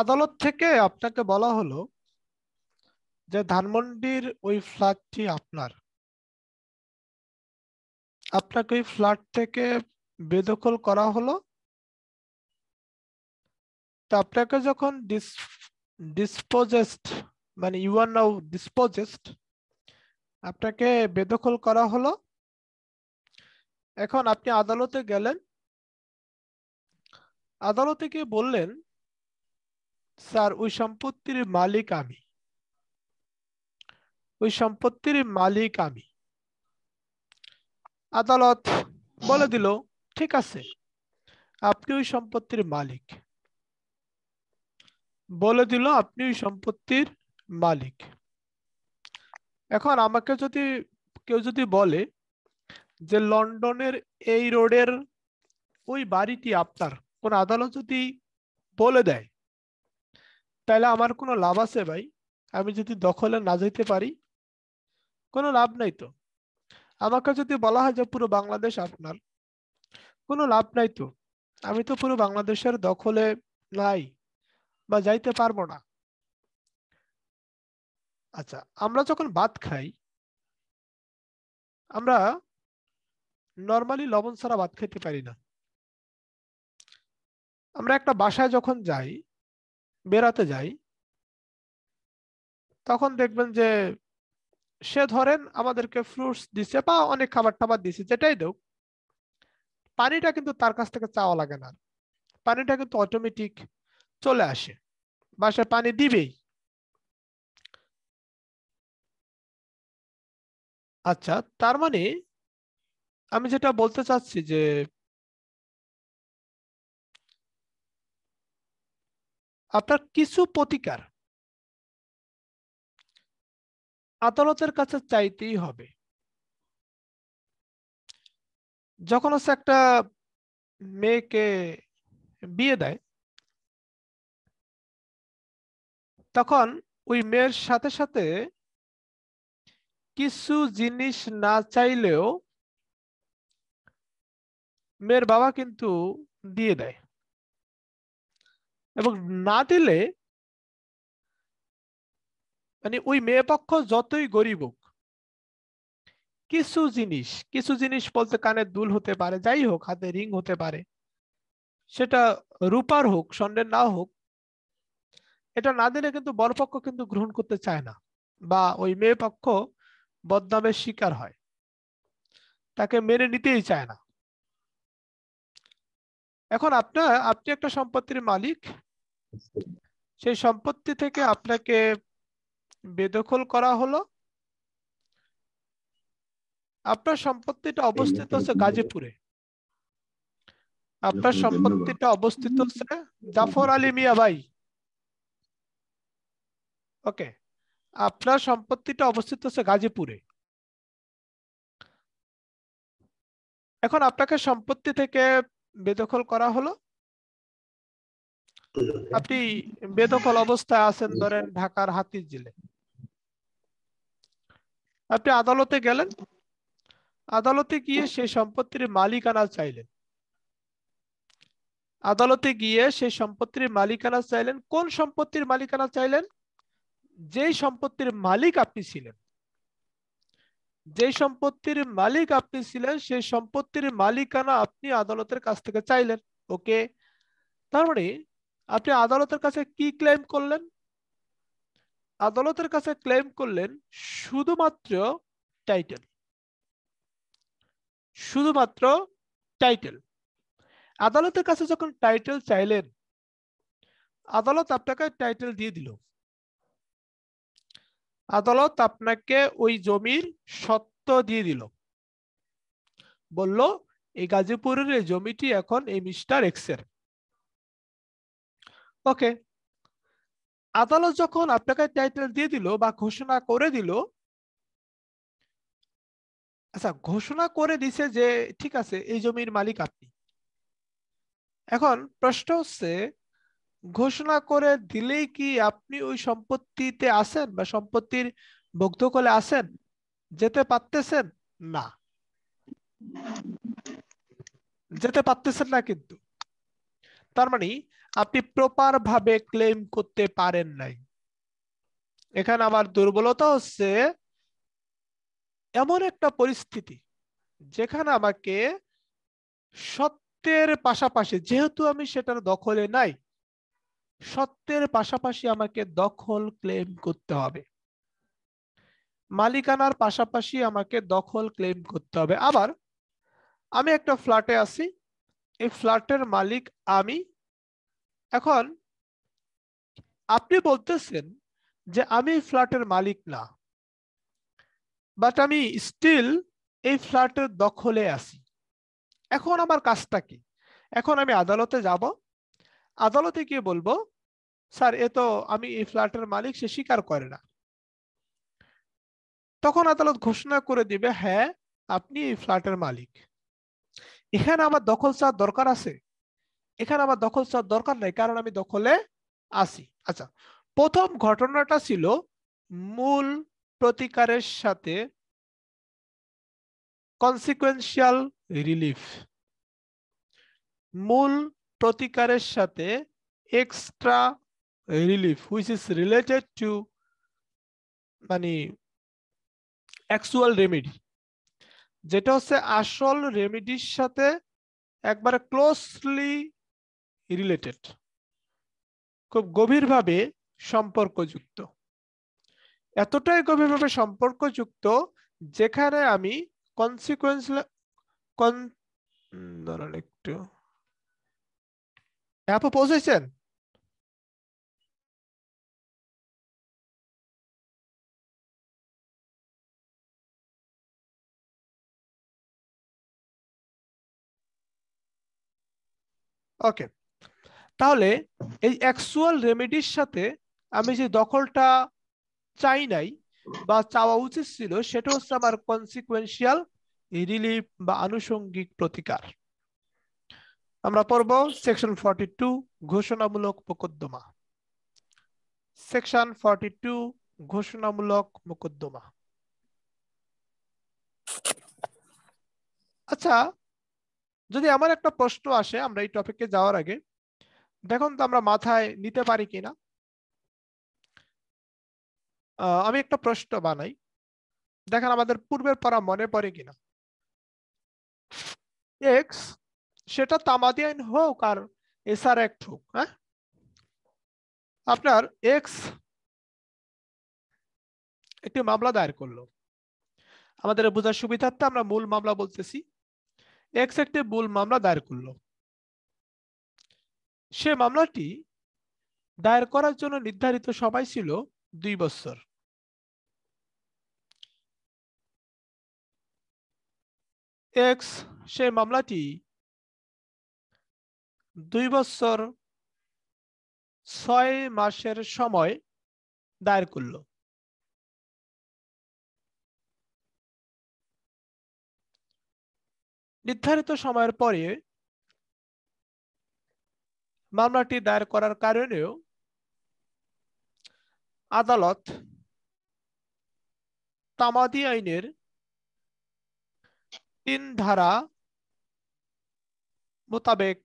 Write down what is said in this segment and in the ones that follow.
আদালত থেকে আপনাকে বলা হলো যে ধানমন্ডির ওই ফ্ল্যাটটি আপনার আপনাকে ওই ফ্ল্যাট থেকে বেদখল করা হলো তো আপনাকে যখন ডিসপোজেস্ট মানে ইউ আর নাও ডিসপোজেস্ট আপনাকে বেদখল করা হলো এখন আপনি আদালতে গেলেন আদালতে গিয়ে বললেন স্যার ওই সম্পত্তির মালিক আমি ওই সম্পত্তির মালিক আমি আদালত বলে দিল ঠিক আছে আপনি ওই সম্পত্তির মালিক বলে দিল আপনি ওই সম্পত্তির মালিক এখন আমাকে যদি কেউ যদি বলে যে লন্ডনের এই রোডের ওই বাড়িটি আপনার কোন আদালত যদি বলে দেয় তাহলে আমার কোনো লাভ আছে ভাই আমি যদি দখলে না যেতে পারি কোনো লাভ নাই তো আমাকে যদি বলা হয় যে পুরো বাংলাদেশ আপনার কোনো লাভ নাই তো আমি তো পুরো বাংলাদেশের দখলে নাই বা যাইতে পারবো না আচ্ছা আমরা যখন ভাত খাই আমরা নর্মালি লবণ ছাড়া ভাত খেতে পারি না আমরা একটা বাসায় যখন যাই বেড়াতে যাই তখন দেখবেন যে সে ধরেন আমাদেরকে ফ্রুটস দিছে বা অনেক খাবার টাবার দিছে যেটাই দেখ পানিটা কিন্তু তার কাছ থেকে চাওয়া লাগে না পানিটা কিন্তু অটোমেটিক চলে আসে বা সে পানি দিবেই আচ্ছা তার মানে আমি যেটা বলতে চাচ্ছি যে আপনার কিছু প্রতিকার আদালতের কাছে চাইতেই হবে যখন হচ্ছে একটা মেয়েকে বিয়ে দেয় তখন ওই মেয়ের সাথে সাথে কিছু জিনিস না চাইলেও মেয়ের বাবা কিন্তু দিয়ে দেয় এবং না দিলে মানে ওই মেয়ে পক্ষ যতই গরিব হোক কিছু জিনিস কিছু জিনিস বলতে কানে দুল হতে পারে যাই হোক হাতে রিং হতে পারে সেটা রূপার হোক স্বর্ণের না হোক এটা না দিলে কিন্তু বরপক্ষ কিন্তু গ্রহণ করতে চায় না বা ওই মেয়ে পক্ষ বদনামের শিকার হয় তাকে মেনে নিতেই চায় না এখন আপনার আপনি একটা সম্পত্তির মালিক সেই সম্পত্তি থেকে আপনাকে বেদখল করা হলো আপনার সম্পত্তিটা অবস্থিত হচ্ছে গাজীপুরে আপনার সম্পত্তিটা অবস্থিত হচ্ছে জাফর আলী মিয়া ভাই ওকে আপনার সম্পত্তিটা অবস্থিত হচ্ছে গাজীপুরে এখন আপনাকে সম্পত্তি থেকে বেদখল করা হলো আপনি বেদখল অবস্থায় আছেন ধরেন ঢাকার হাতির জেলে আপনি আদালতে গেলেন আদালতে গিয়ে সেই সম্পত্তির মালিকানা চাইলেন আদালতে গিয়ে সেই সম্পত্তির মালিকানা চাইলেন কোন সম্পত্তির মালিকানা চাইলেন যেই সম্পত্তির মালিক আপনি ছিলেন যে সম্পত্তির মালিক আপনি ছিলেন সেই সম্পত্তির মালিকানা আপনি আদালতের কাছ থেকে চাইলেন ওকে তার মানে আপনি আদালতের কাছে কি ক্লেম করলেন আদালতের কাছে ক্লেম করলেন শুধুমাত্র টাইটেল শুধুমাত্র টাইটেল আদালতের কাছে যখন টাইটেল চাইলেন আদালত আপনাকে টাইটেল দিয়ে দিল আদালত আপনাকে ওই জমির সত্য দিয়ে দিল বলল এই গাজীপুরের এই জমিটি এখন এই মিস্টার এক্সের ওকে আদালত যখন আপনাকে টাইটেল দিয়ে দিল বা ঘোষণা করে দিল আচ্ছা ঘোষণা করে দিছে যে ঠিক আছে এই জমির মালিক আপনি এখন প্রশ্ন হচ্ছে ঘোষণা করে দিলেই কি আপনি ওই সম্পত্তিতে আসেন বা সম্পত্তির ভোগ্যকলে আসেন যেতে পারতেছেন না যেতে পারতেছেন না কিন্তু তার মানে আপনি প্রপার ভাবে ক্লেম করতে পারেন নাই এখানে আমার দুর্বলতা হচ্ছে এমন একটা পরিস্থিতি যেখানে আমাকে সত্যের পাশাপাশি যেহেতু আমি সেটার দখলে নাই সত্ত্বের পাশাপাশি আমাকে দখল ক্লেম করতে হবে মালিকানার পাশাপাশি আমাকে দখল ক্লেম করতে হবে আবার আমি একটা ফ্ল্যাটে আছি এই ফ্ল্যাটের মালিক আমি এখন আপনি বলতেছেন যে আমি ফ্ল্যাটের মালিক না বাট আমি স্টিল এই ফ্ল্যাটের দখলে আছি এখন আমার কাজটা কি এখন আমি আদালতে যাব আদালতে গিয়ে বলবো স্যার এ তো আমি এই ফ্ল্যাটের মালিক সে স্বীকার করে না তখন আদালত ঘোষণা করে দিবে হ্যাঁ আপনি এই ফ্ল্যাটের মালিক এখানে আমার দখল চাওয়ার দরকার আছে এখানে আমার দখল চাওয়ার দরকার নাই কারণ আমি দখলে আসি আচ্ছা প্রথম ঘটনাটা ছিল মূল প্রতিকারের সাথে কনসিকুয়েন্সিয়াল রিলিফ মূল প্রতিকারের সাথে extra relief which is related to মানে অ্যাকচুয়াল রেমিডি যেটা হচ্ছে আসল রেমিডির সাথে একবারে ক্লোজলি রিলেটেড খুব গভীরভাবে সম্পর্কযুক্ত এতটাই গভীরভাবে সম্পর্কযুক্ত যেখানে আমি কনসিকুয়েন্স কন ধরেন একটু यहाँ पर ওকে তাহলে এই অ্যাকচুয়াল রেমেডির সাথে আমি যে দখলটা চাই নাই বা চাওয়া উচিত ছিল সেটা হচ্ছে আমার কনসিকুয়েন্সিয়াল রিলিফ বা আনুষঙ্গিক প্রতিকার আমরা পড়ব সেকশন ফর্টি টু ঘোষণামূলক মোকদ্দমা সেকশন ফর্টি টু ঘোষণামূলক মোকদ্দমা আচ্ছা যদি আমার একটা প্রশ্ন আসে আমরা এই টপিকে যাওয়ার আগে দেখুন তো আমরা মাথায় নিতে পারি কিনা আমি একটা প্রশ্ন বানাই দেখেন আমাদের পূর্বের পড়া মনে পড়ে কিনা এক্স সেটা তামাদি আইন হোক আর এসআর অ্যাক্ট হোক হ্যাঁ আপনার এক্স একটি মামলা দায়ের করলো আমাদের বোঝার সুবিধার্থে আমরা মূল মামলা বলতেছি এক্স একটি মূল মামলা দায়ের করলো সে মামলাটি দায়ের করার জন্য নির্ধারিত সময় ছিল দুই বছর এক্স সে মামলাটি দুই বছর ছয় মাসের সময় দায়ের করল নির্ধারিত সময়ের পরে মামলাটি দায়ের করার কারণেও আদালত তামাদি আইনের তিন ধারা মোতাবেক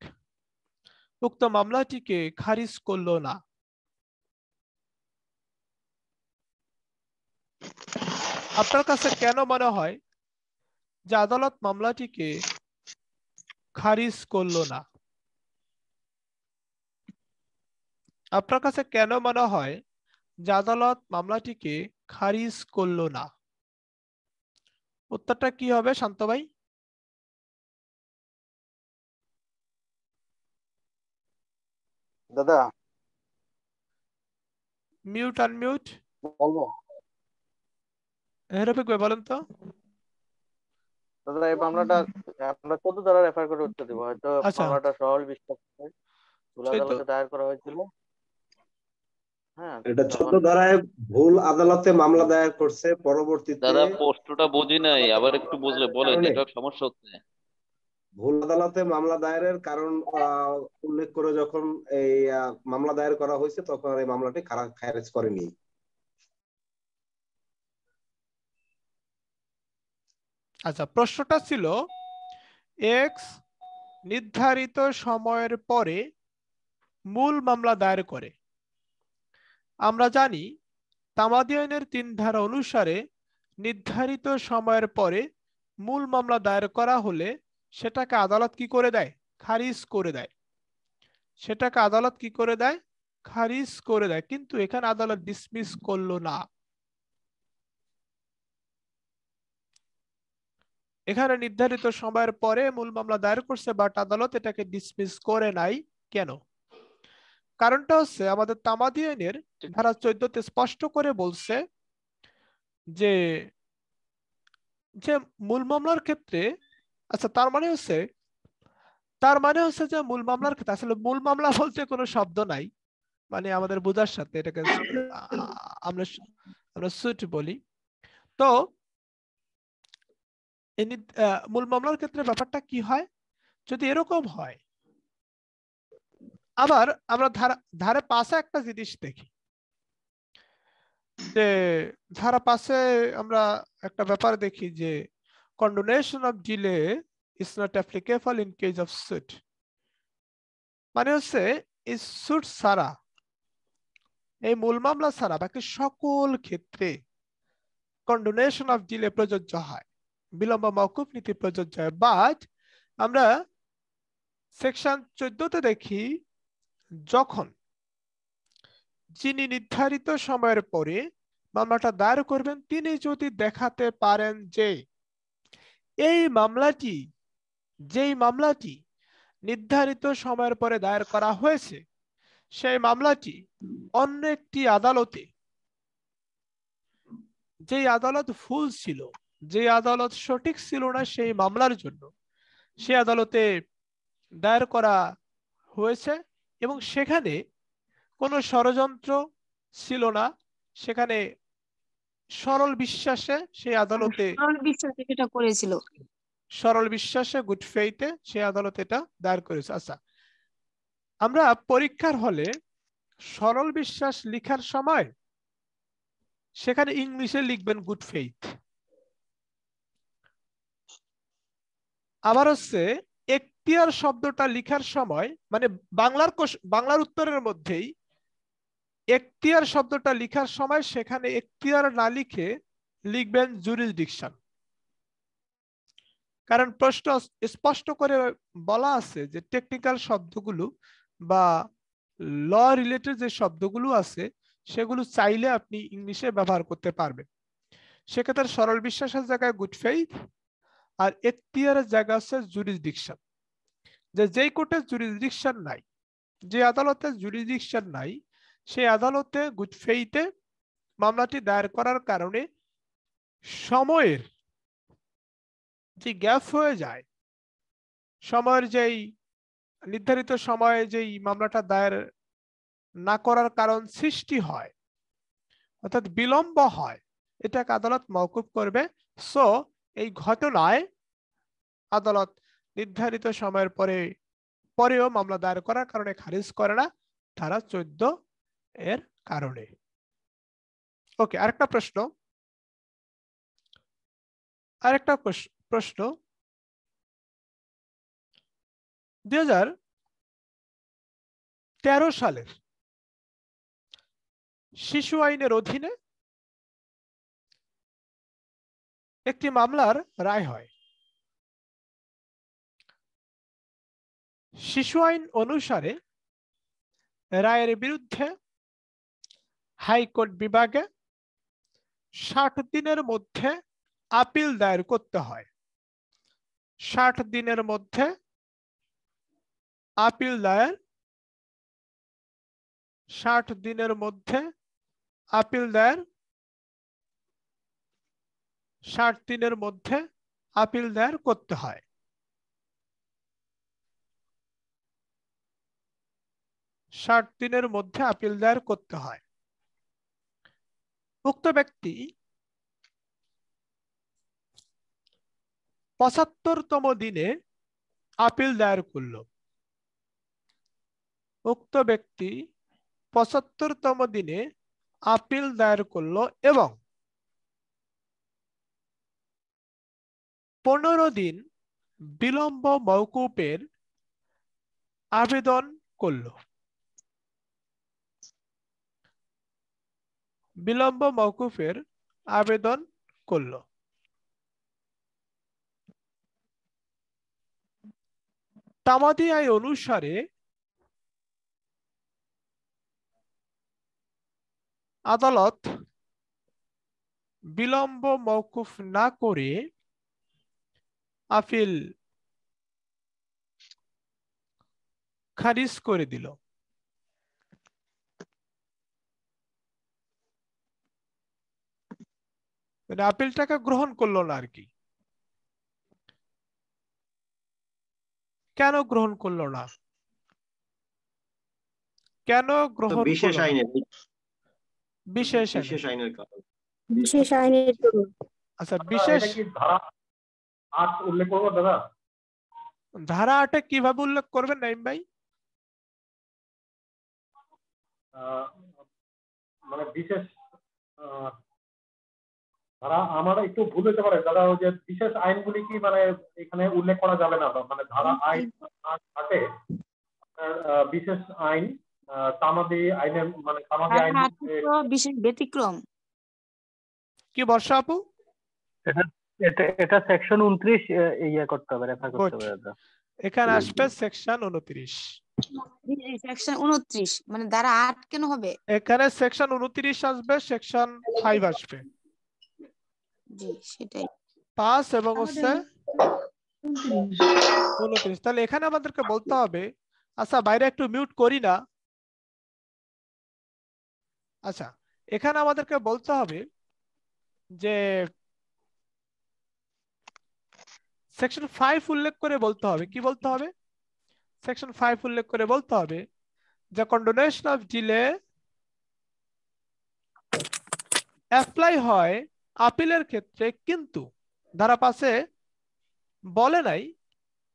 উক্ত মামলাটিকে খারিজ করল না আপনার কাছে কেন মনে হয় যে আদালত মামলাটিকে খারিজ করল না আপনার কাছে কেন মনে হয় যে আদালত মামলাটিকে খারিজ করল না উত্তরটা কি হবে শান্ত ভাই দাদা মিউট আন মিউট বলবো এর হ্যাঁ, অপেক্ষা বলেন তো দাদা এই মামলাটা আমরা কত দ্বারা রেফার করে উত্তর দিব হয়তো মামলাটা আচ্ছা। সরল বিশ্বাস ভুল আদালতে দায়ের করা হয়েছিল হ্যাঁ এটা ছোট ধারায় ভুল আদালতে মামলা দায়ের করছে পরবর্তীতে দাদা পোস্টটা বুঝি নাই আবার একটু বুঝলে বলেন এটা সমস্যা হচ্ছে ভুল আদালতে মামলা দায়েরের কারণ উল্লেখ করে যখন এই মামলা দায়ের করা হয়েছে তখন এই মামলাটি খারিজ করেনি আচ্ছা প্রশ্নটা ছিল এক্স নির্ধারিত সময়ের পরে মূল মামলা দায়ের করে আমরা জানি তামাদি তিন ধারা অনুসারে নির্ধারিত সময়ের পরে মূল মামলা দায়ের করা হলে সেটাকে আদালত কি করে দেয় খারিজ করে দেয় সেটাকে আদালত কি করে দেয় খারিজ করে দেয় কিন্তু এখানে আদালত ডিসমিস করল না এখানে নির্ধারিত সময়ের পরে মূল মামলা দায়ের করছে বাট আদালত এটাকে ডিসমিস করে নাই কেন কারণটা হচ্ছে আমাদের তামাদি আইনের ধারা চোদ্দতে স্পষ্ট করে বলছে যে যে মূল মামলার ক্ষেত্রে আচ্ছা তার মানে হচ্ছে তার মানে হচ্ছে যে মূল মামলার ক্ষেত্রে আসলে মূল মামলা বলতে কোনো শব্দ নাই মানে আমাদের বোঝার সাথে এটাকে আমরা আমরা সুইট বলি তো মূল মামলার ক্ষেত্রে ব্যাপারটা কি হয় যদি এরকম হয় আবার আমরা ধারা ধারে পাশে একটা জিনিস দেখি যে ধারা পাশে আমরা একটা ব্যাপার দেখি যে condonation of delay is not applicable in case of suit মানে হচ্ছে এই সুট ছাড়া এই মূল মামলা ছাড়া বাকি সকল ক্ষেত্রে কন্ডোনেশন অফ ডিলে প্রযোজ্য হয় বিলম্ব মওকুফ নীতি প্রযোজ্য হয় বাট আমরা সেকশন চোদ্দতে দেখি যখন যিনি নির্ধারিত সময়ের পরে মামলাটা দায়ের করবেন তিনি যদি দেখাতে পারেন যে এই মামলাটি যেই মামলাটি নির্ধারিত সময়ের পরে দায়ের করা হয়েছে সেই মামলাটি অন্য একটি আদালতে যে আদালত ফুল ছিল যে আদালত সঠিক ছিল না সেই মামলার জন্য সে আদালতে দায়ের করা হয়েছে এবং সেখানে কোনো ষড়যন্ত্র ছিল না সেখানে সরল বিশ্বাসে সেই আদালতে সরল বিশ্বাসে সেটা করেছিল সরল বিশ্বাসে গুড ফেইথে সেই আদালতে এটা দায়ের করেছে আচ্ছা আমরা পরীক্ষার হলে সরল বিশ্বাস লিখার সময় সেখানে ইংলিশে লিখবেন গুড ফেইথ আবার হচ্ছে এখতিয়ার শব্দটা লিখার সময় মানে বাংলার বাংলার উত্তরের মধ্যেই এক্তিয়ার শব্দটা লিখার সময় সেখানে এক্তিয়ার না লিখে লিখবেন জুরিসডিকশন কারণ প্রশ্ন স্পষ্ট করে বলা আছে যে টেকনিক্যাল শব্দগুলো বা ল রিলেটেড যে শব্দগুলো আছে সেগুলো চাইলে আপনি ইংলিশে ব্যবহার করতে পারবেন সেক্ষেত্রে সরল বিশ্বাসের জায়গায় গুড ফেইথ আর এক্তিয়ারের জায়গা হচ্ছে জুরিসডিকশন যে যেই কোর্টে জুরিসডিকশন নাই যে আদালতে জুরিসডিকশন নাই সে আদালতে গুজফেইতে মামলাটি দায়ের করার কারণে সময়ের যে গ্যাপ হয়ে যায় সময়ের যেই নির্ধারিত সময়ে যেই মামলাটা দায়ের না করার কারণ সৃষ্টি হয় অর্থাৎ বিলম্ব হয় এটাকে আদালত মওকুফ করবে সো এই ঘটনায় আদালত নির্ধারিত সময়ের পরে পরেও মামলা দায়ের করার কারণে খারিজ করে না তারা চোদ্দ এর কারণে ওকে আরেকটা প্রশ্ন আরেকটা প্রশ্ন দুই তেরো সালের শিশু আইনের অধীনে একটি মামলার রায় হয় শিশু আইন অনুসারে রায়ের বিরুদ্ধে হাইকোর্ট বিভাগে ষাট দিনের মধ্যে আপিল দায়ের করতে হয় ষাট দিনের মধ্যে আপিল দায়ের ষাট দিনের মধ্যে আপিল দায়ের ষাট দিনের মধ্যে আপিল দায়ের করতে হয় ষাট দিনের মধ্যে আপিল দায়ের করতে হয় উক্ত ব্যক্তি পঁচাত্তরতম দিনে আপিল দায়ের করল উক্ত ব্যক্তি পঁচাত্তরতম দিনে আপিল দায়ের করল এবং পনেরো দিন বিলম্ব মৌকুপের আবেদন করলো বিলম্ব মওকুফের আবেদন করল তামাদি আয় অনুসারে আদালত বিলম্ব মওকুফ না করে আপিল খারিজ করে দিল মানে আপেল টাকা গ্রহণ করলো না আর কি কেন গ্রহণ করলো না কেন গ্রহণ বিশেষ আইনের বিশেষ বিশেষ আইনের কারণে বিশেষ আইনের আচ্ছা, আচ্ছা বিশেষ ধারা আট উল্লেখ করবো দাদা ধারা আটে কিভাবে উল্লেখ করবেন নাইম ভাই মানে বিশেষ তারা আমার একটু ভুল হতে পারে দাদা ওই যে বিশেষ আইনগুলি কি মানে এখানে উল্লেখ করা যাবে না মানে ধারা আইন থাকে বিশেষ আইন তামাদি আইনের মানে তামাদি আইন হ্যাঁ, হ্যাঁ, বিশেষ ব্যতিক্রম কি বর্ষা আপু এটা এটা সেকশন উনত্রিশ ইয়ে করতে হবে রেফার করতে হবে এখানে আসবে সেকশন 29 সেকশন 29 মানে দ্বারা আট কেন হবে এখানে সেকশন উনত্রিশ আসবে সেকশন ফাইভ আসবে জি পাঁচ এবং হচ্ছে উনত্রিশ তাহলে এখানে আমাদেরকে বলতে হবে আচ্ছা বাইরে একটু মিউট করি না আচ্ছা এখানে আমাদেরকে বলতে হবে যে সেকশন ফাইভ উল্লেখ করে বলতে হবে কি বলতে হবে সেকশন ফাইভ উল্লেখ করে বলতে হবে যে কন্ডোনেশন অফ ডিলে অ্যাপ্লাই হয় আপিলের ক্ষেত্রে কিন্তু ধারা পাশে বলে নাই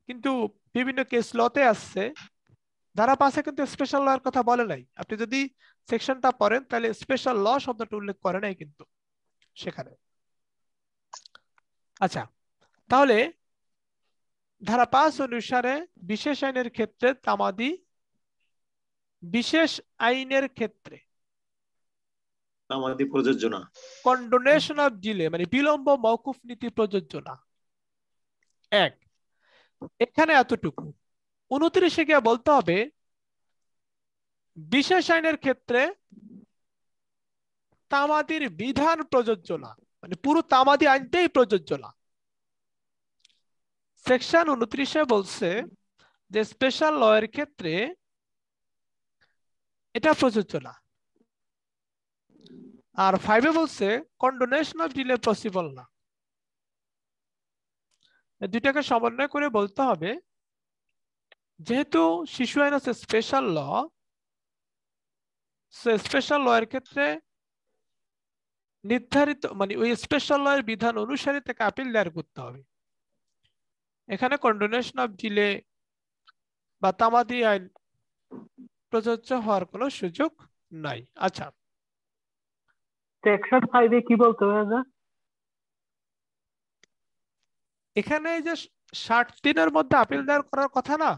কিন্তু বিভিন্ন কেস লতে আসছে ধারা পাশে কিন্তু স্পেশাল লয়ের কথা বলে নাই আপনি যদি সেকশনটা পড়েন তাহলে স্পেশাল ল শব্দটা উল্লেখ করে নাই কিন্তু সেখানে আচ্ছা তাহলে ধারা পাঁচ অনুসারে বিশেষ আইনের ক্ষেত্রে তামাদি বিশেষ আইনের ক্ষেত্রে তামাদি প্রযোজ্য না কন্ডোনেশন অফ ডিলে মানে বিলম্ব মওকুফ নীতি প্রযোজ্য না এক এখানে এতটুকু উনত্রিশে গিয়ে বলতে হবে বিশেষ আইনের ক্ষেত্রে তামাদির বিধান প্রযোজ্য না মানে পুরো তামাদি আইনটাই প্রযোজ্য না সেকশন উনত্রিশে বলছে যে স্পেশাল লয়ের ক্ষেত্রে এটা প্রযোজ্য না আর ফাইভে বলছে অফ ডিলে পসিবল না দুইটাকে সমন্বয় করে বলতে হবে যেহেতু শিশু আইন আছে স্পেশাল ল স্পেশাল লয়ের এর ক্ষেত্রে নির্ধারিত মানে ওই স্পেশাল লয়ের বিধান অনুসারে তাকে আপিল দায়ের করতে হবে এখানে কন্ডোনেশন অফ ডিলে বা তামাদি আইন প্রযোজ্য হওয়ার কোনো সুযোগ নাই আচ্ছা টেকশন ফাইভে কি বলতে হবে এখানে যে ষাট দিনের মধ্যে আপিল দায়ের করার কথা না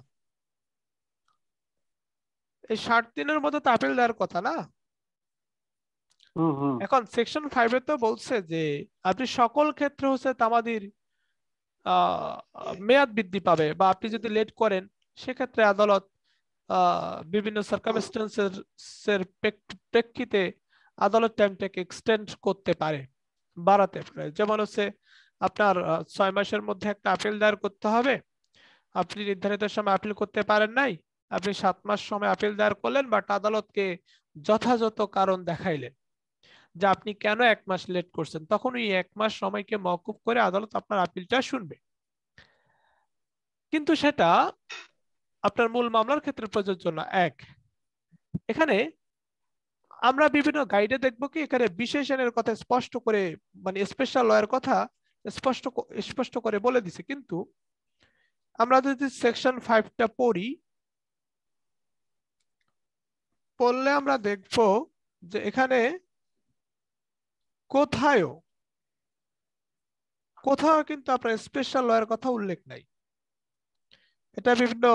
এই ষাট দিনের মধ্যে তো আপিল দেওয়ার কথা না এখন সেকশন ফাইভে তো বলছে যে আপনি সকল ক্ষেত্রে হচ্ছে তামাদির মেয়াদ বৃদ্ধি পাবে বা আপনি যদি লেট করেন সেক্ষেত্রে আদালত বিভিন্ন সার্কামস্টেন্সের প্রেক্ষিতে আদালত টাইমটাকে এক্সটেন্ড করতে পারে বাড়াতে পারে যেমন হচ্ছে আপনার ছয় মাসের মধ্যে একটা আপিল দায়ের করতে হবে আপনি নির্ধারিত সময় আপিল করতে পারেন নাই আপনি সাত মাস সময় আপিল দায়ের করলেন বাট আদালতকে যথাযথ কারণ দেখাইলেন যে আপনি কেন এক মাস লেট করছেন তখন ওই এক মাস সময়কে মকুব করে আদালত আপনার আপিলটা শুনবে কিন্তু সেটা আপনার মূল মামলার ক্ষেত্রে প্রযোজ্য না এক এখানে আমরা বিভিন্ন গাইডে দেখব কি এখানে বিশেষণের কথা স্পষ্ট করে মানে স্পেশাল লয়ের কথা স্পষ্ট স্পষ্ট করে বলে দিছে কিন্তু আমরা যদি সেকশন ফাইভটা পড়ি পড়লে আমরা দেখব যে এখানে কোথায়ও কোথাও কিন্তু আপনার স্পেশাল লয়ের কথা উল্লেখ নাই এটা বিভিন্ন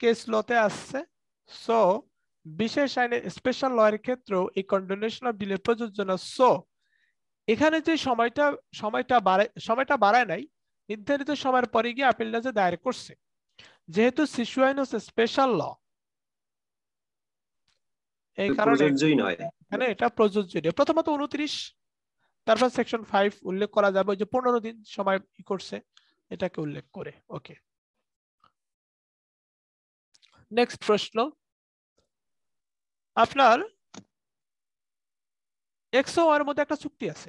কেস লতে আসছে সো বিশেষ আইনে স্পেশাল লয়ের ক্ষেত্রেও এই কন্ডোনেশন অফ ডিলে প্রযোজ্য না সো এখানে যে সময়টা সময়টা বাড়ায় সময়টা বাড়ায় নাই নির্ধারিত সময়ের পরে গিয়ে আপিলটা যে দায়ের করছে যেহেতু শিশু আইন হচ্ছে স্পেশাল ল এই কারণে এখানে এটা প্রযোজ্য নয় প্রথমত উনত্রিশ তারপর সেকশন ফাইভ উল্লেখ করা যাবে যে পনেরো দিন সময় করছে এটাকে উল্লেখ করে ওকে নেক্সট প্রশ্ন আপনার এক্সো এর মধ্যে একটা চুক্তি আছে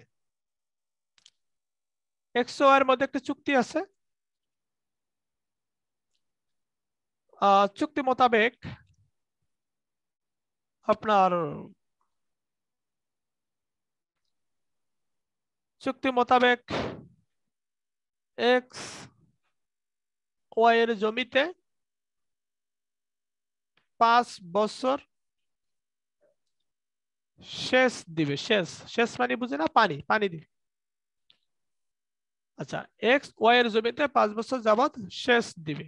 এক্সো এর মধ্যে একটা চুক্তি আছে চুক্তি মোতাবেক আপনার চুক্তি মোতাবেক এক্স ওয়াই এর জমিতে পাঁচ বছর শেষ দিবে শেষ শেষ মানে বুঝে না পানি পানি দিবে আচ্ছা এক্স ওয়াই এর জমিতে পাঁচ বছর যাবৎ শেষ দিবে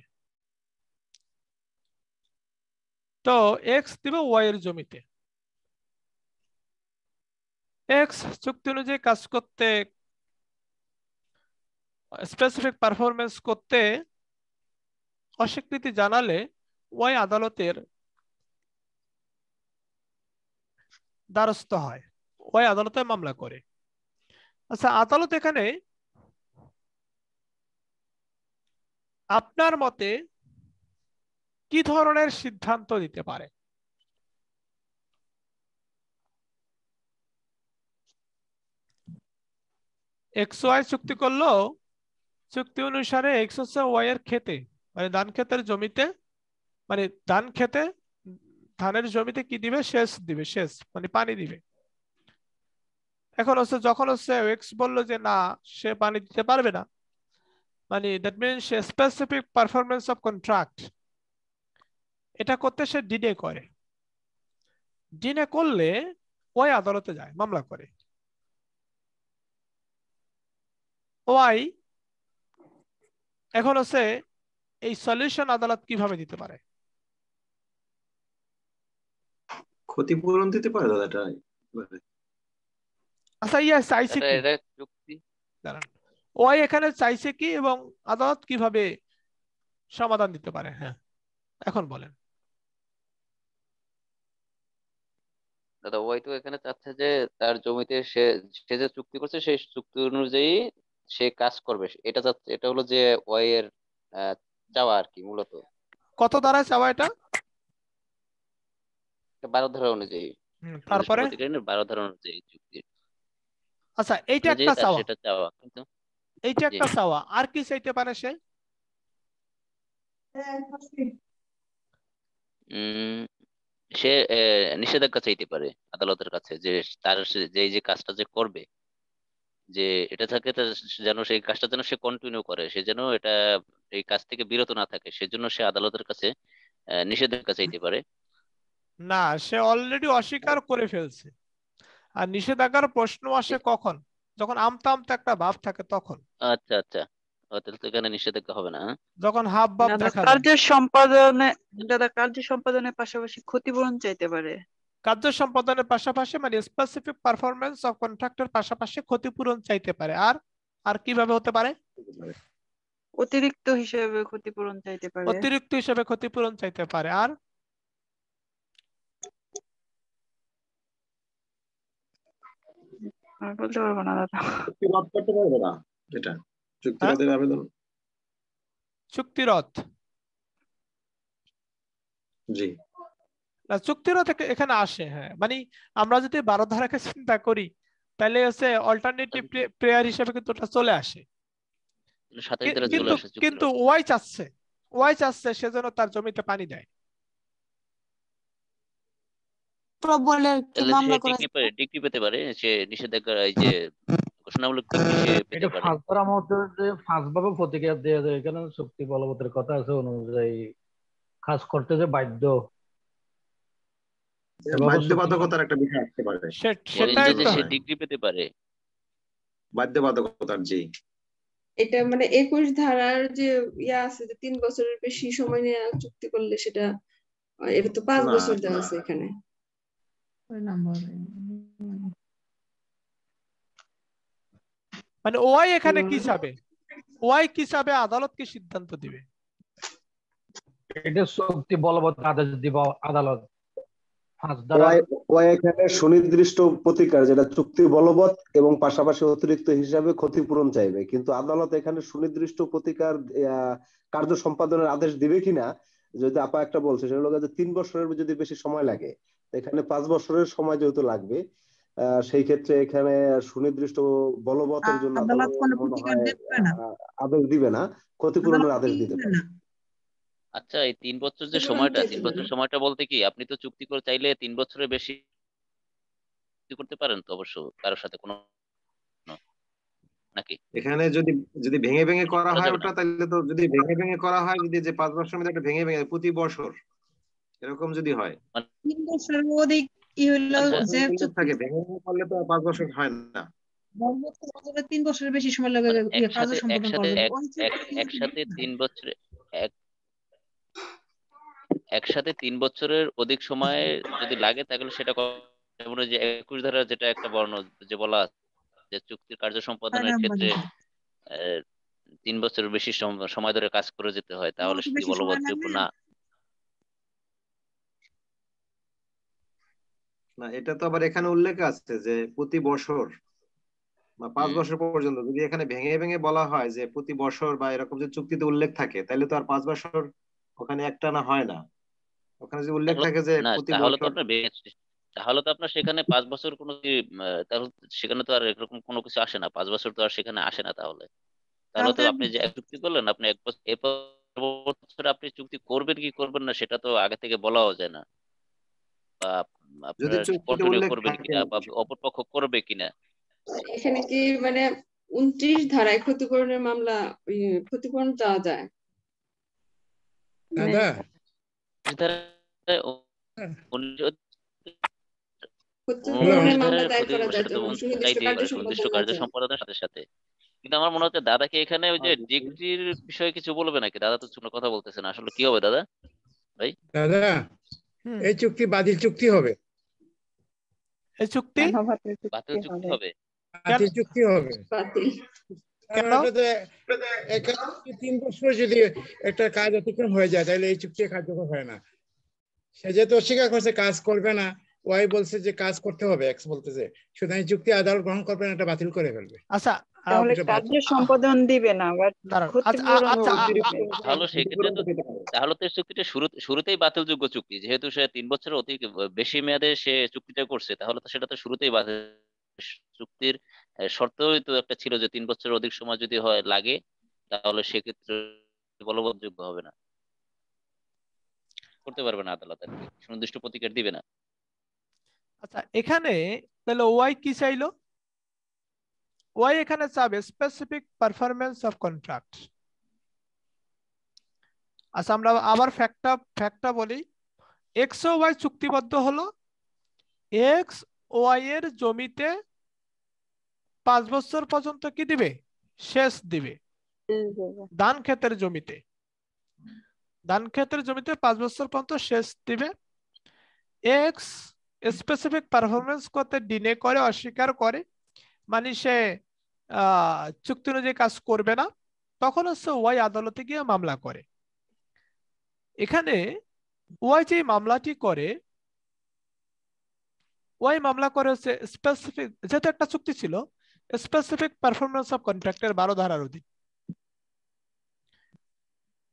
তো এক্স দিবে ওয়াই এর জমিতে এক্স চুক্তি অনুযায়ী কাজ করতে স্পেসিফিক পারফরমেন্স করতে অস্বীকৃতি জানালে ওয়াই আদালতের দ্বারস্থ হয় ওই আদালতে মামলা করে আচ্ছা আদালত এখানে আপনার মতে কি ধরনের সিদ্ধান্ত দিতে পারে এক্স ওয়াই চুক্তি করলো চুক্তি অনুসারে এক্স ওয়াই এর খেতে মানে ধান খেতের জমিতে মানে ধান খেতে ধানের জমিতে কি দিবে শেষ দিবে শেষ মানে পানি দিবে এখন হচ্ছে যখন হচ্ছে এক্স বললো যে না সে পানি দিতে পারবে না মানে দ্যাট মিনস সে স্পেসিফিক পারফরমেন্স অফ কন্ট্রাক্ট এটা করতে সে ডিনে করে ডিনে করলে ওই আদালতে যায় মামলা করে ওয়াই এখন হচ্ছে এই সলিউশন আদালত কিভাবে দিতে পারে ক্ষতিপূরণ দিতে পারে দাদাটা আচ্ছা ইয়া চাইছে এটা এখানে চাইছে কি এবং আদালত কিভাবে সমাধান দিতে পারে হ্যাঁ এখন বলেন দাদা ওই তো এখানে চাচ্ছে যে তার জমিতে সে সে যে চুক্তি করছে সেই চুক্তি অনুযায়ী সে কাজ করবে এটা এটা হলো যে ওয়াই এর চাওয়া আর কি মূলত কত দ্বারা চাওয়া এটা বারো ধারা অনুযায়ী মানে তারপরে বারো ধারা অনুযায়ী আচ্ছা এইটা মানে একটা চাওয়া সেটা চাওয়া কিন্তু এইটা একটা চাওয়া আর কি চাইতে পারে সে সে নিষেধাজ্ঞা চাইতে পারে আদালতের কাছে যে তার যে যে কাজটা যে করবে যে এটা থাকে যেন সেই কাজটা যেন সে কন্টিনিউ করে সে যেন এটা এই কাজ থেকে বিরত না থাকে সেজন্য সে আদালতের কাছে নিষেধাজ্ঞা চাইতে পারে না সে অলরেডি অস্বীকার করে ফেলছে আর নিষেধাজ্ঞার প্রশ্ন আসে কখন যখন আমতা আমতা একটা ভাব থাকে তখন আচ্ছা আচ্ছা হ্যাঁ? যখন হাব ভাব দেখা কার্য কার্য সম্পাদনের পাশাপাশি ক্ষতিপূরণ চাইতে পারে কার্য সম্পাদনের পাশাপাশি মানে স্পেসিফিক পারফরম্যান্স অফ কন্ট্রাক্টর পাশাপাশি ক্ষতিপূরণ চাইতে পারে আর আর কিভাবে হতে পারে অতিরিক্ত হিসেবে ক্ষতিপূরণ চাইতে পারে অতিরিক্ত হিসেবে ক্ষতিপূরণ চাইতে পারে আর আমি বলতে পারবো না দাদা করতে পারবো না এটা হ্যাঁ? আবেদন চুক্তিরত জি না চুক্তিরত এখানে আসে হ্যাঁ মানে আমরা যদি বারো ধারাকে চিন্তা করি তাহলে হচ্ছে অল্টারনেটিভ প্রেয়ার হিসেবে কিন্তু ওটা চলে আসে কিন্তু ওয়াই চাচ্ছে ওয়াই চাচ্ছে সেজন্য তার জমিতে পানি দেয় ডিগ্রি পেতে পারে সে নিষেধাজ্ঞার যে দেওয়া যায় বলবতের কথা আছে অনুযায়ী করতে যে বাধ্য বাধ্যবাধকতার একটা বিষয় আসতে সে ডিগ্রি পেতে পারে এটা মানে একুশ ধারার যে ইয়া আছে যে তিন বছরের বেশি সময় নিয়ে চুক্তি করলে সেটা এটা তো পাঁচ বছর দেওয়া আছে এখানে মানে ওয়াই এখানে কি চাবে ওয়াই কি চাবে আদালত কি সিদ্ধান্ত দিবে এটা শক্তি বলবৎ আদেশ দিব আদালত ওয়াই এখানে সুনির্দিষ্ট প্রতিকার যেটা চুক্তি বলবৎ এবং পাশাপাশি অতিরিক্ত হিসাবে ক্ষতিপূরণ চাইবে কিন্তু আদালত এখানে সুনির্দিষ্ট প্রতিকার কার্য সম্পাদনের আদেশ দিবে কিনা যদি আপা একটা বলছে সেগুলো তিন বছরের যদি বেশি সময় লাগে এখানে পাঁচ বছরের সময় যেহেতু লাগবে সেই ক্ষেত্রে এখানে সুনির্দিষ্ট বলবতের জন্য আদেশ দিবে না ক্ষতিপূরণের আদেশ দিবে না আচ্ছা এই তিন বছর যে সময়টা তিন বছর সময়টা বলতে কি আপনি তো চুক্তি করে চাইলে তিন বছরের বেশি করতে পারেন তো অবশ্য কারোর সাথে কোনো নাকি এখানে যদি যদি ভেঙে ভেঙে করা হয় ওটা তাহলে তো যদি ভেঙে ভেঙে করা হয় যদি যে পাঁচ বছর মধ্যে একটা ভেঙে ভেঙে প্রতি বছর এরকম যদি হয় কিন্তু সর্বাধিক ই হলো যে থাকে ভেঙে পড়লে তো পাঁচ বছর হয় না তিন বছরের বেশি সময় লাগে মানে একসাথে তিন বছরে একসাথে তিন বছরের অধিক সময় যদি লাগে তাহলে সেটা যেমন যে একুশ ধারা যেটা একটা বর্ণ যে বলা যে চুক্তির কার্য সম্পাদনের ক্ষেত্রে তিন বছরের বেশি সময় ধরে কাজ করে যেতে হয় তাহলে সেটি বলবৎযোগ্য না না এটা তো আবার এখানে উল্লেখ আছে যে প্রতি বছর বা পাঁচ বছর পর্যন্ত যদি এখানে ভেঙে ভেঙে বলা হয় যে প্রতি বছর বা এরকম যে চুক্তিতে উল্লেখ থাকে তাহলে তো আর পাঁচ বছর ওখানে একটা না হয় না ওখানে যে উল্লেখ থাকে যে প্রতি বছর তাহলে তো আপনার সেখানে পাঁচ বছর কোনো কি সেখানে তো আর এরকম কোনো কিছু আসে না পাঁচ বছর তো আর সেখানে আসে না তাহলে তাহলে তো আপনি যে চুক্তি করলেন আপনি এক বছর আপনি চুক্তি করবেন কি করবেন না সেটা তো আগে থেকে বলাও যায় না করবেন কিনা অপরপক্ষ করবে কিনা এখানে কি মানে উনত্রিশ ধারায় ক্ষতিপূরণের মামলা ক্ষতিপূরণ দেওয়া যায় হ্যাঁ। কিন্তু আমার মনে হচ্ছে দাদা কি এখানে ওই যে হ্যাঁ, ডিগ্রির বিষয়ে কিছু বলবে নাকি দাদা তো কথা বলতেছে না আসলে কি হবে দাদা ভাই দাদা এই চুক্তি বাতিল চুক্তি হবে এই চুক্তি বাতিল চুক্তি হবে বাতিল চুক্তি হবে তিন বছর যদি একটা কাজ অতিক্রম হয়ে যায় তাহলে এই চুক্তি কার্যকর হয় না সে যেহেতু অস্বীকার করছে কাজ করবে না ওয়াই বলছে যে কাজ করতে হবে এক্স বলতেছে সুতরাং চুক্তি আদালত গ্রহণ করবে না এটা বাতিল করে ফেলবে আচ্ছা তাহলে কার্য সম্পাদন আচ্ছা, আচ্ছা, দিবে না তাহলে তো তাহলে তো চুক্তিটা শুরুতেই চুক্তি যেহেতু সে তিন বছরের অতি বেশি মেয়াদে সে চুক্তিটা করছে তাহলে তো সেটা তো শুরুতেই বাতিল চুক্তির শর্ত তো একটা ছিল যে তিন বছর অধিক সময় যদি হয় লাগে তাহলে সেক্ষেত্রে বলবৎযোগ্য হবে না করতে পারবে না আদালত সুনির্দিষ্ট প্রতিকার দিবে না আচ্ছা এখানে তাহলে ওয়াই কি চাইলো ওয়াই এখানে চাবে স্পেসিফিক পারফরমেন্স অফ কন্ট্রাক্ট আচ্ছা আমরা আবার ফ্যাক্টটা ফ্যাক্টটা বলি এক্স ও ওয়াই চুক্তিবদ্ধ হলো এক্স ওয়াই এর জমিতে পাঁচ বছর পর্যন্ত কি দিবে শেষ দিবে ধান ক্ষেতের জমিতে ধান ক্ষেতের জমিতে পাঁচ বছর পর্যন্ত শেষ দিবে এক্স স্পেসিফিক পারফরমেন্স করতে ডিনে করে অস্বীকার করে মানে সে চুক্তি অনুযায়ী কাজ করবে না তখন হচ্ছে ওয়াই আদালতে গিয়ে মামলা করে এখানে ওয়াই যে মামলাটি করে ওয়াই মামলা করে হচ্ছে স্পেসিফিক যেহেতু একটা চুক্তি ছিল স্পেসিফিক পারফরমেন্স অফ কন্ট্রাক্টের বারো ধারার অধীন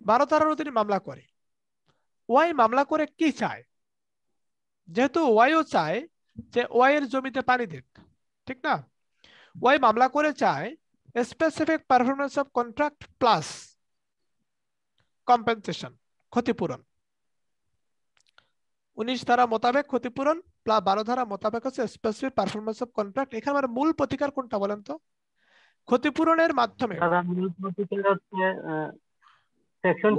বারো ধারার অধীনে মামলা করে ওয়াই মামলা করে কি চায় যেহেতু ওয়াইও চায় যে ওয়াই এর জমিতে পানি দিক ঠিক না ওই মামলা করে চায় specific performance of contract plus compensation ক্ষতিপূরণ উনিশ ধারা মোতাবেক ক্ষতিপূরণ প্লাস বারো ধারা মোতাবেক হচ্ছে স্পেসিফিক পারফরমেন্স অফ কন্ট্রাক্ট এখানে আমার মূল প্রতিকার কোনটা বলেন তো ক্ষতিপূরণের মাধ্যমে সেকশন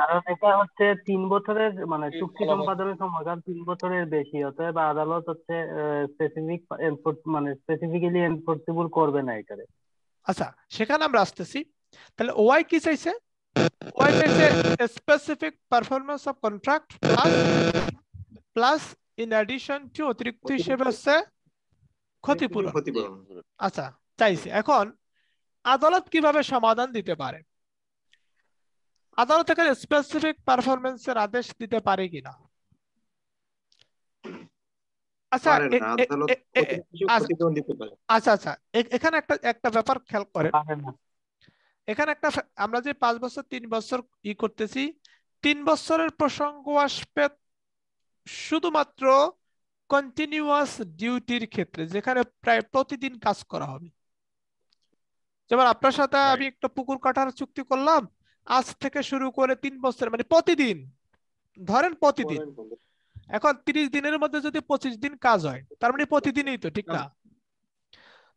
কারণ এটা হচ্ছে তিন বছরের মানে চুক্তি সম্পাদনের সময়কাল তিন বছরের বেশি অতএব আদালত হচ্ছে স্পেসিফিক মানে করবে না এটারে আচ্ছা সেখানে আমরা আসতেছি তাহলে ওয়াই কি চাইছে ওয়াই চাইছে specific performance of contract plus plus in addition to অতিরিক্ত হিসেবে হচ্ছে ক্ষতিপূরণ আচ্ছা চাইছে এখন আদালত কিভাবে সমাধান দিতে পারে আদালত এখানে স্পেসিফিক পারফরমেন্সের আদেশ দিতে পারে কিনা আচ্ছা আচ্ছা, আচ্ছা, আচ্ছা এখানে একটা একটা ব্যাপার খেয়াল করে এখানে একটা আমরা যে পাঁচ বছর তিন বছর ই করতেছি তিন বছরের প্রসঙ্গ আসবে শুধুমাত্র কন্টিনিউয়াস ডিউটির ক্ষেত্রে যেখানে প্রায় প্রতিদিন কাজ করা হবে যেমন আপনার সাথে আমি একটা পুকুর কাটার চুক্তি করলাম আজ থেকে শুরু করে তিন বছর মানে প্রতিদিন ধরেন প্রতিদিন এখন তিরিশ দিনের মধ্যে যদি পঁচিশ দিন কাজ হয় তার মানে প্রতিদিনই তো ঠিক না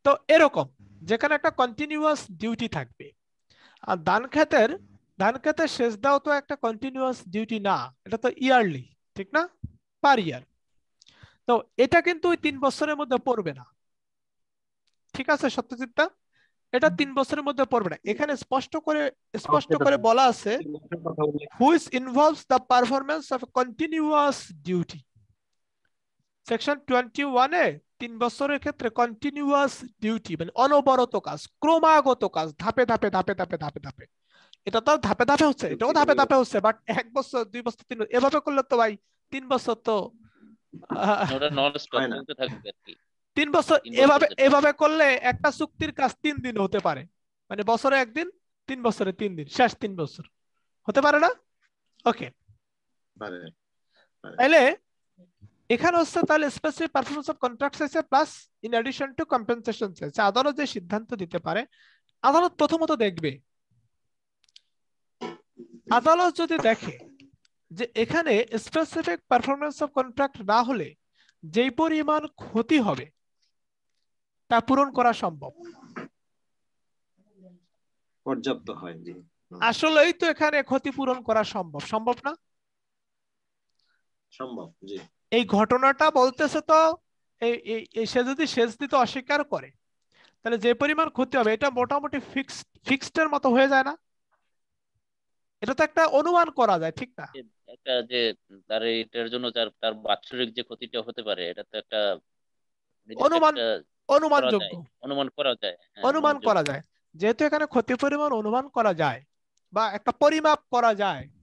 তো এরকম যেখানে একটা কন্টিনিউয়াস ডিউটি থাকবে আর ধান খেতের ধান খেতের শেষ দাও তো একটা কন্টিনিউয়াস ডিউটি না এটা তো ইয়ারলি ঠিক না পার ইয়ার তো এটা কিন্তু ওই তিন বছরের মধ্যে পড়বে না ঠিক আছে সত্যজিৎ দা এটা তিন বছরের মধ্যে পড়বে না এখানে স্পষ্ট করে স্পষ্ট করে বলা আছে which involves the performance of continuous duty section twenty ওয়ানে তিন বছরের ক্ষেত্রে কন্টিনিউয়াস ডিউটি মানে অনবরত কাজ ক্রমাগত কাজ ধাপে ধাপে ধাপে ধাপে ধাপে ধাপে এটা তো ধাপে ধাপে হচ্ছে এটাও ধাপে ধাপে হচ্ছে বাট এক বছর দুই বছর তিন এভাবে করলে তো ভাই তিন বছর তো নলেজ থাকবে আর কি তিন বছর এভাবে এভাবে করলে একটা চুক্তির কাজ তিন দিন হতে পারে মানে বছরে একদিন তিন বছরে তিন দিন শেষ তিন বছর হতে পারে না ওকে তাহলে এখানে হচ্ছে তাহলে স্পেসিফিক পারফরমেন্স অফ কন্ট্রাক্ট চাইছে plus in addition to compensation চাইছে আদালত যে সিদ্ধান্ত দিতে পারে আদালত প্রথমত দেখবে আদালত যদি দেখে যে এখানে স্পেসিফিক পারফরমেন্স অফ কন্ট্রাক্ট না হলে যেই পরিমাণ ক্ষতি হবে তা পূরণ করা সম্ভব পর্যাপ্ত হয় আসলেই তো এখানে ক্ষতিপূরণ করা সম্ভব সম্ভব না সম্ভব জি এই ঘটনাটা বলতেছে তো এই সে যদি সেচ দিতে অস্বীকার করে তাহলে যে পরিমাণ ক্ষতি হবে এটা মোটামুটি ফিক্সড ফিক্সডের মতো হয়ে যায় না এটা তো একটা অনুমান করা যায় ঠিক না একটা যে তার এটার জন্য তার তার বাৎসরিক যে ক্ষতিটা হতে পারে এটা তো একটা অনুমান অনুমানযোগ্য অনুমান করা যায় অনুমান করা যায় হ্যাঁ, যেহেতু এখানে ক্ষতি পরিমাণ অনুমান করা যায় বা একটা পরিমাপ করা যায়